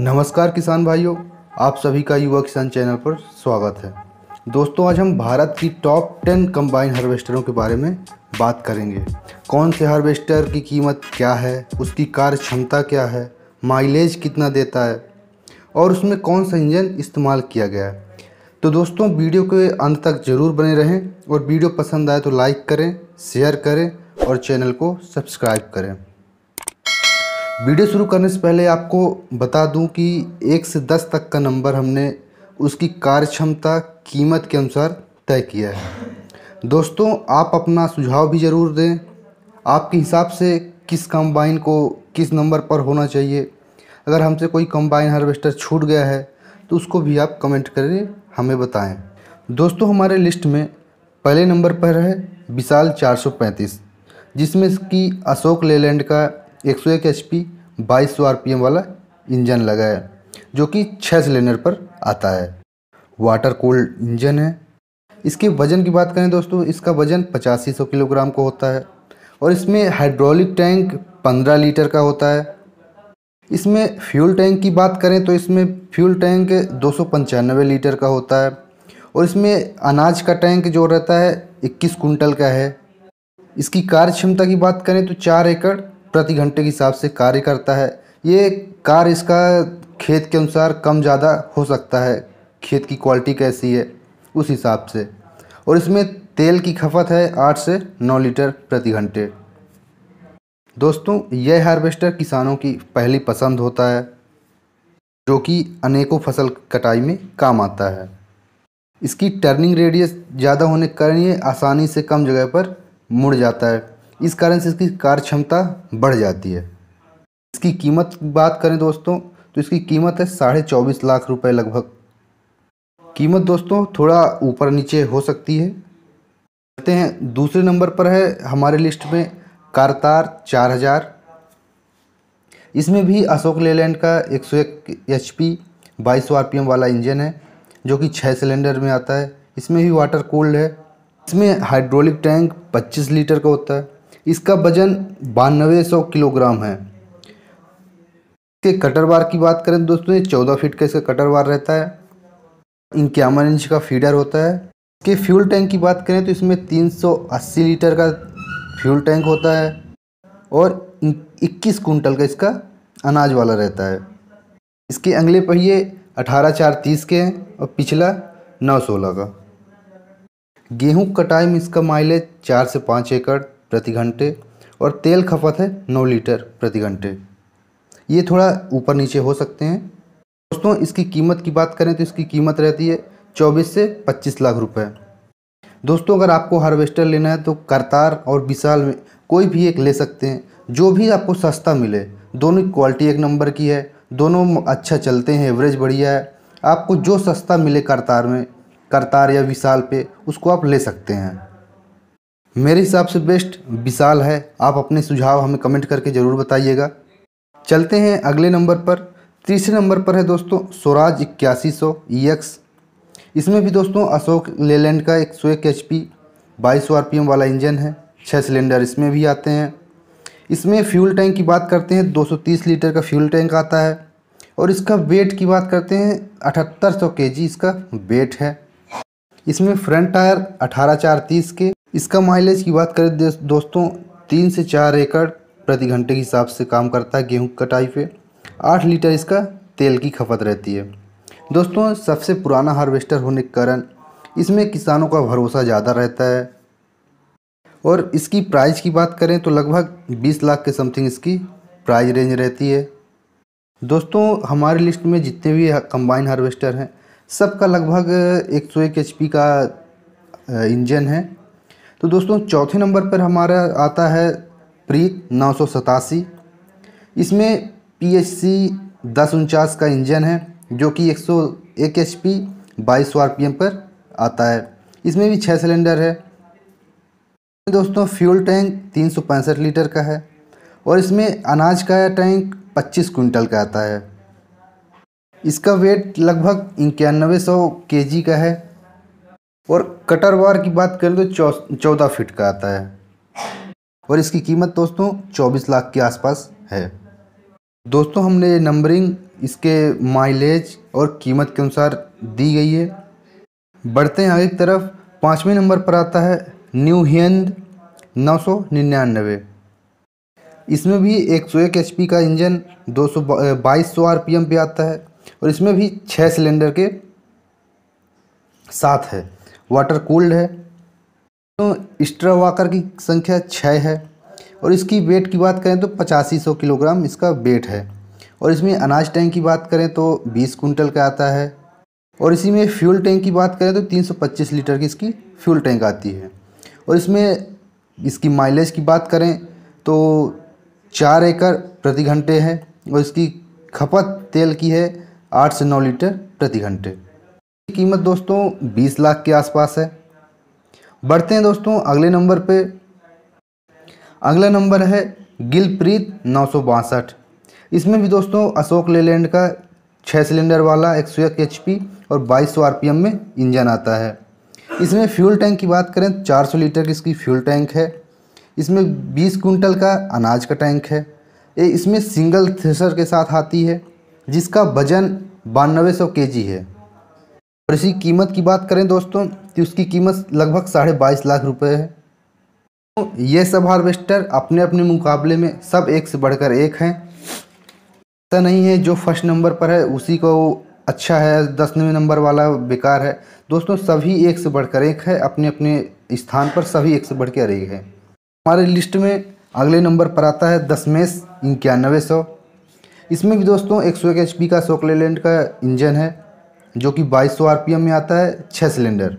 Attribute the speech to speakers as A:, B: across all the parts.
A: नमस्कार किसान भाइयों आप सभी का युवा किसान चैनल पर स्वागत है दोस्तों आज हम भारत की टॉप टेन कंबाइन हार्वेस्टरों के बारे में बात करेंगे कौन से हार्वेस्टर की कीमत क्या है उसकी कार्य क्षमता क्या है माइलेज कितना देता है और उसमें कौन सा इंजन इस्तेमाल किया गया है तो दोस्तों वीडियो के अंत तक ज़रूर बने रहें और वीडियो पसंद आए तो लाइक करें शेयर करें और चैनल को सब्सक्राइब करें वीडियो शुरू करने से पहले आपको बता दूं कि एक से दस तक का नंबर हमने उसकी कार्य क्षमता कीमत के अनुसार तय किया है दोस्तों आप अपना सुझाव भी ज़रूर दें आपके हिसाब से किस कंबाइन को किस नंबर पर होना चाहिए अगर हमसे कोई कंबाइन हार्वेस्टर छूट गया है तो उसको भी आप कमेंट करें हमें बताएं दोस्तों हमारे लिस्ट में पहले नंबर पर है विशाल 435 जिसमें कि अशोक लेलैंड का एक सौ एक एच पी बाईस सौ आर पी एम वाला इंजन लगा है जो कि छः सिलेंडर पर आता है वाटर कोल्ड इंजन है इसके वज़न की बात करें दोस्तों इसका वज़न पचासी सौ किलोग्राम का होता है और इसमें हाइड्रोलिक टैंक पंद्रह लीटर का होता है इसमें फ्यूल टैंक की बात करें तो इसमें फ्यूल टैंक दो सौ पंचानवे लीटर का होता है और इसमें अनाज का टैंक जो रहता है इक्कीस कुंटल का है इसकी कार्य क्षमता की बात करें तो चार एकड़ प्रति घंटे के हिसाब से कार्य करता है ये कार्य इसका खेत के अनुसार कम ज़्यादा हो सकता है खेत की क्वालिटी कैसी है उस हिसाब से और इसमें तेल की खपत है आठ से नौ लीटर प्रति घंटे दोस्तों यह हार्वेस्टर किसानों की पहली पसंद होता है जो कि अनेकों फसल कटाई में काम आता है इसकी टर्निंग रेडियस ज़्यादा होने के कारण ये आसानी से कम जगह पर मुड़ जाता है इस कारण से इसकी कार्य क्षमता बढ़ जाती है इसकी कीमत बात करें दोस्तों तो इसकी कीमत है साढ़े चौबीस लाख रुपए लगभग कीमत दोस्तों थोड़ा ऊपर नीचे हो सकती है कहते हैं दूसरे नंबर पर है हमारे लिस्ट में कारतार चार हज़ार इसमें भी अशोक लेलैंड का एक सौ एक एच पी बाईस आर वाला इंजन है जो कि छः सिलेंडर में आता है इसमें भी वाटर कूल्ड है इसमें हाइड्रोलिक टैंक 25 लीटर का होता है इसका वजन बानवे सौ किलोग्राम है इसके कटर बार की बात करें दोस्तों ये चौदह फीट का इसका कटर बार रहता है इक्यावन इंच का फीडर होता है इसके फ्यूल टैंक की बात करें तो इसमें 380 लीटर का फ्यूल टैंक होता है और 21 कुंटल का इसका अनाज वाला रहता है इसके अगले पहिए अठारह चार तीस के हैं और पिछला नौ सोलह का गेहूं कटाई में इसका माइलेज चार से पाँच एकड़ प्रति घंटे और तेल खपत है नौ लीटर प्रति घंटे ये थोड़ा ऊपर नीचे हो सकते हैं दोस्तों इसकी कीमत की बात करें तो इसकी कीमत रहती है चौबीस से पच्चीस लाख रुपए दोस्तों अगर आपको हार्वेस्टर लेना है तो करतार और विशाल में कोई भी एक ले सकते हैं जो भी आपको सस्ता मिले दोनों की क्वालिटी एक नंबर की है दोनों अच्छा चलते हैं एवरेज बढ़िया है आपको जो सस्ता मिले करतार में करतार या विशाल पे उसको आप ले सकते हैं मेरे हिसाब से बेस्ट विशाल है आप अपने सुझाव हमें कमेंट करके ज़रूर बताइएगा चलते हैं अगले नंबर पर तीसरे नंबर पर है दोस्तों स्वराज इक्यासी सौ एक्स e इसमें भी दोस्तों अशोक लेलैंड का एक सौ एक एच पी बाईस आर पी एम वाला इंजन है छः सिलेंडर इसमें भी आते हैं इसमें फ्यूल टैंक की बात करते हैं 230 लीटर का फ्यूल टैंक आता है और इसका वेट की बात करते हैं 7800 केजी इसका वेट है इसमें फ्रंट टायर अठारह चार तीस के इसका माइलेज की बात करें दोस्तों तीन से चार एकड़ प्रति घंटे के हिसाब से काम करता है गेहूँ कटाई पे आठ लीटर इसका तेल की खपत रहती है दोस्तों सबसे पुराना हार्वेस्टर होने के कारण इसमें किसानों का भरोसा ज़्यादा रहता है और इसकी प्राइस की बात करें तो लगभग 20 लाख के समथिंग इसकी प्राइस रेंज रहती है दोस्तों हमारे लिस्ट में जितने भी कंबाइन हार्वेस्टर हैं सबका लगभग एक एचपी का इंजन है तो दोस्तों चौथे नंबर पर हमारा आता है प्रीत नौ सौ सतासी इसमें पी एच सी दस उनचास का इंजन है जो कि एक सौ एक एच पी बाईस आर पी एम पर आता है इसमें भी छः सिलेंडर है दोस्तों फ्यूल टैंक तीन सौ पैंसठ लीटर का है और इसमें अनाज का टैंक पच्चीस क्विंटल का आता है इसका वेट लगभग इक्यानवे सौ के जी का है और कटर वार की बात करें तो चौदह फिट का आता है और इसकी कीमत दोस्तों चौबीस लाख के आसपास है दोस्तों हमने नंबरिंग इसके माइलेज और कीमत के अनुसार दी गई है बढ़ते हैं आगे की तरफ पाँचवें नंबर पर आता है न्यू हिंद नौ सौ निन्यानवे इसमें भी एक सौ एक एच पी का इंजन दो सौ बाईस सौ आर पी एम पे आता है और इसमें भी छः सिलेंडर के साथ है वाटर कूल्ड है तो स्ट्रा वाकर की संख्या छः है और इसकी वेट की बात करें तो पचासी सौ किलोग्राम इसका वेट है और इसमें अनाज टैंक की बात करें तो बीस कुंटल का आता है और इसी में फ्यूल टैंक की बात करें तो तीन सौ पच्चीस लीटर की इसकी फ्यूल टैंक आती है और इसमें इसकी माइलेज की बात करें तो चार एकड़ प्रति घंटे है और इसकी खपत तेल की है आठ से नौ लीटर प्रति घंटे कीमत दोस्तों 20 लाख के आसपास है बढ़ते हैं दोस्तों अगले नंबर पे अगला नंबर है गिलप्रीत नौ इसमें भी दोस्तों अशोक लेलैंड का छः सिलेंडर वाला एक सौ एक और बाईस सौ में इंजन आता है इसमें फ्यूल टैंक की बात करें चार 400 लीटर की इसकी फ्यूल टैंक है इसमें 20 कुंटल का अनाज का टैंक है ये इसमें सिंगल थ्रेसर के साथ आती है जिसका वजन बानवे सौ है और इसी कीमत की बात करें दोस्तों तो उसकी कीमत लगभग साढ़े बाईस लाख रुपए है तो ये सब हार्वेस्टर अपने अपने मुकाबले में सब एक से बढ़कर एक हैं ऐसा नहीं है जो फर्स्ट नंबर पर है उसी को अच्छा है दसवें नंबर वाला बेकार है दोस्तों सभी एक से बढ़कर एक है अपने अपने स्थान पर सभी एक से बढ़ एक है हमारे लिस्ट में अगले नंबर पर आता है दसमेस इक्यानवे सौ इसमें भी दोस्तों एक सौ एक एच पी का सोकलेलैंड का इंजन है जो कि 2200 आरपीएम में आता है छः सिलेंडर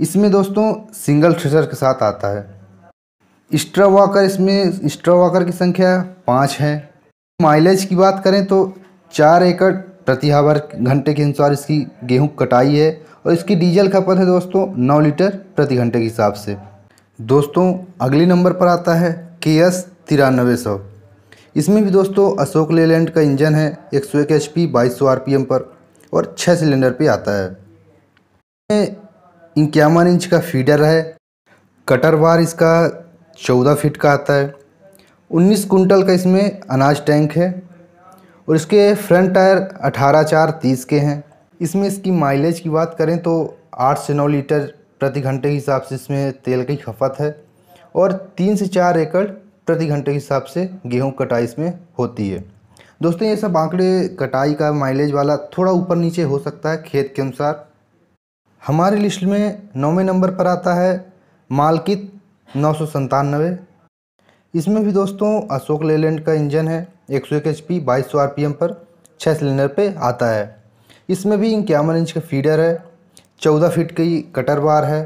A: इसमें दोस्तों सिंगल थ्रेशर के साथ आता है स्ट्रा वॉकर इसमें स्ट्रा वॉकर की संख्या पाँच है माइलेज की बात करें तो चार एकड़ प्रति हावर घंटे के अनुसार इसकी गेहूं कटाई है और इसकी डीजल खपत है दोस्तों नौ लीटर प्रति घंटे के हिसाब से दोस्तों अगले नंबर पर आता है के एस तिरानबे सौ इसमें भी दोस्तों अशोक लेलैंड का इंजन है एक सौ एक एच पी बाईस सौ आर पी एम पर और छः सिलेंडर पे आता है इक्यावन इंच का फीडर है कटर वार इसका चौदह फीट का आता है उन्नीस कुंटल का इसमें अनाज टैंक है और इसके फ्रंट टायर अठारह चार तीस के हैं इसमें इसकी माइलेज की बात करें तो आठ से नौ लीटर प्रति घंटे के हिसाब से इसमें तेल की खपत है और तीन से चार एकड़ प्रति घंटे के हिसाब से गेहूँ कटाई इसमें होती है दोस्तों ये सब आंकड़े कटाई का माइलेज वाला थोड़ा ऊपर नीचे हो सकता है खेत के अनुसार हमारी लिस्ट में नौवें नंबर पर आता है मालकित नौ सौ संतानवे इसमें भी दोस्तों अशोक लेलैंड का इंजन है एक सौ एक एच पी बाईस सौ आर पी एम पर छः सिलेंडर पे आता है इसमें भी इक्यावन इंच का फीडर है चौदह फीट की कटर बार है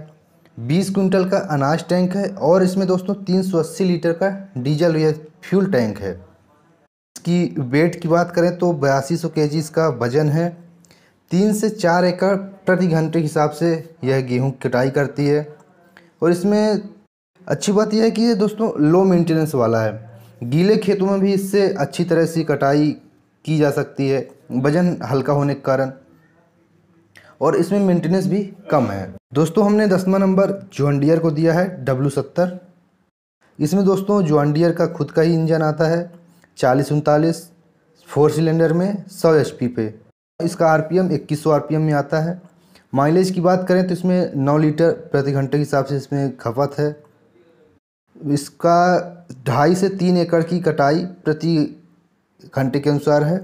A: बीस क्विंटल का अनाज टैंक है और इसमें दोस्तों तीन सौ अस्सी लीटर का डीजल या फ्यूल टैंक है इसकी वेट की बात करें तो बयासी सौ के जी इसका वजन है तीन से चार एकड़ प्रति घंटे हिसाब से यह गेहूं कटाई करती है और इसमें अच्छी बात यह है कि ये दोस्तों लो मेंटेनेंस वाला है गीले खेतों में भी इससे अच्छी तरह से कटाई की जा सकती है वजन हल्का होने के कारण और इसमें मेंटेनेंस भी कम है दोस्तों हमने दसवा नंबर जॉन्डियर को दिया है डब्लू सत्तर इसमें दोस्तों जॉन्डियर का खुद का ही इंजन आता है चालीस उनतालीस फोर सिलेंडर में सौ एच पे इसका आर पी एम इक्कीस सौ आर पी एम में आता है माइलेज की बात करें तो इसमें नौ लीटर प्रति घंटे के हिसाब से इसमें खपत है इसका ढाई से तीन एकड़ की कटाई प्रति घंटे के अनुसार है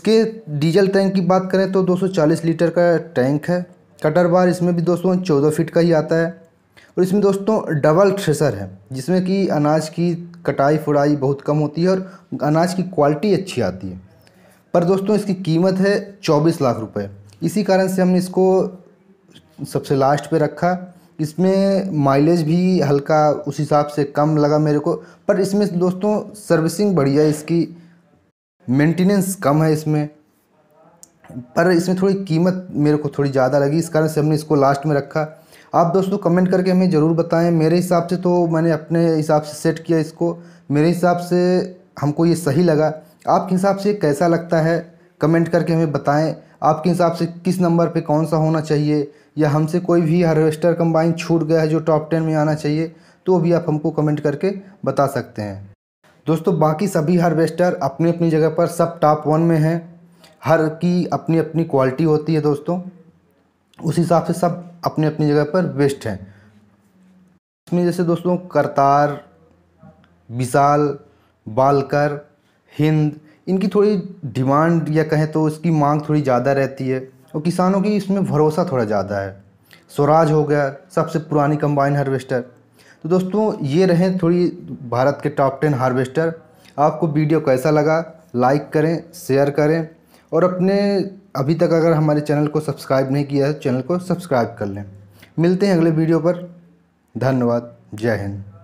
A: इसके डीजल टैंक की बात करें तो 240 लीटर का टैंक है कटर बार इसमें भी दोस्तों चौदह फीट का ही आता है और इसमें दोस्तों डबल थ्रेसर है जिसमें कि अनाज की कटाई फुड़ाई बहुत कम होती है और अनाज की क्वालिटी अच्छी आती है पर दोस्तों इसकी कीमत है चौबीस लाख रुपए इसी कारण से हमने इसको सबसे लास्ट पे रखा इसमें माइलेज भी हल्का उस हिसाब से कम लगा मेरे को पर इसमें दोस्तों सर्विसिंग बढ़िया इसकी मेंटेनेंस कम है इसमें पर इसमें थोड़ी कीमत मेरे को थोड़ी ज़्यादा लगी इस कारण से हमने इसको लास्ट में रखा आप दोस्तों कमेंट करके हमें ज़रूर बताएं मेरे हिसाब से तो मैंने अपने हिसाब से सेट किया इसको मेरे हिसाब से हमको ये सही लगा आपके हिसाब से कैसा लगता है कमेंट करके हमें बताएं आपके हिसाब से किस नंबर पे कौन सा होना चाहिए या हमसे कोई भी हार्वेस्टर कंबाइन छूट गया है जो टॉप टेन में आना चाहिए तो भी आप हमको कमेंट करके बता सकते हैं दोस्तों बाकी सभी हार्वेस्टर अपनी अपनी जगह पर सब टॉप वन में हैं हर की अपनी अपनी क्वालिटी होती है दोस्तों उस हिसाब से सब अपनी अपनी जगह पर बेस्ट हैं इसमें जैसे दोस्तों करतार विशाल बालकर हिंद इनकी थोड़ी डिमांड या कहें तो इसकी मांग थोड़ी ज़्यादा रहती है और किसानों की इसमें भरोसा थोड़ा ज़्यादा है स्वराज हो गया सबसे पुरानी कंबाइन हार्वेस्टर तो दोस्तों ये रहें थोड़ी भारत के टॉप टेन हार्वेस्टर आपको वीडियो कैसा लगा लाइक करें शेयर करें और अपने अभी तक अगर हमारे चैनल को सब्सक्राइब नहीं किया है चैनल तो को सब्सक्राइब कर लें मिलते हैं अगले वीडियो पर धन्यवाद जय हिंद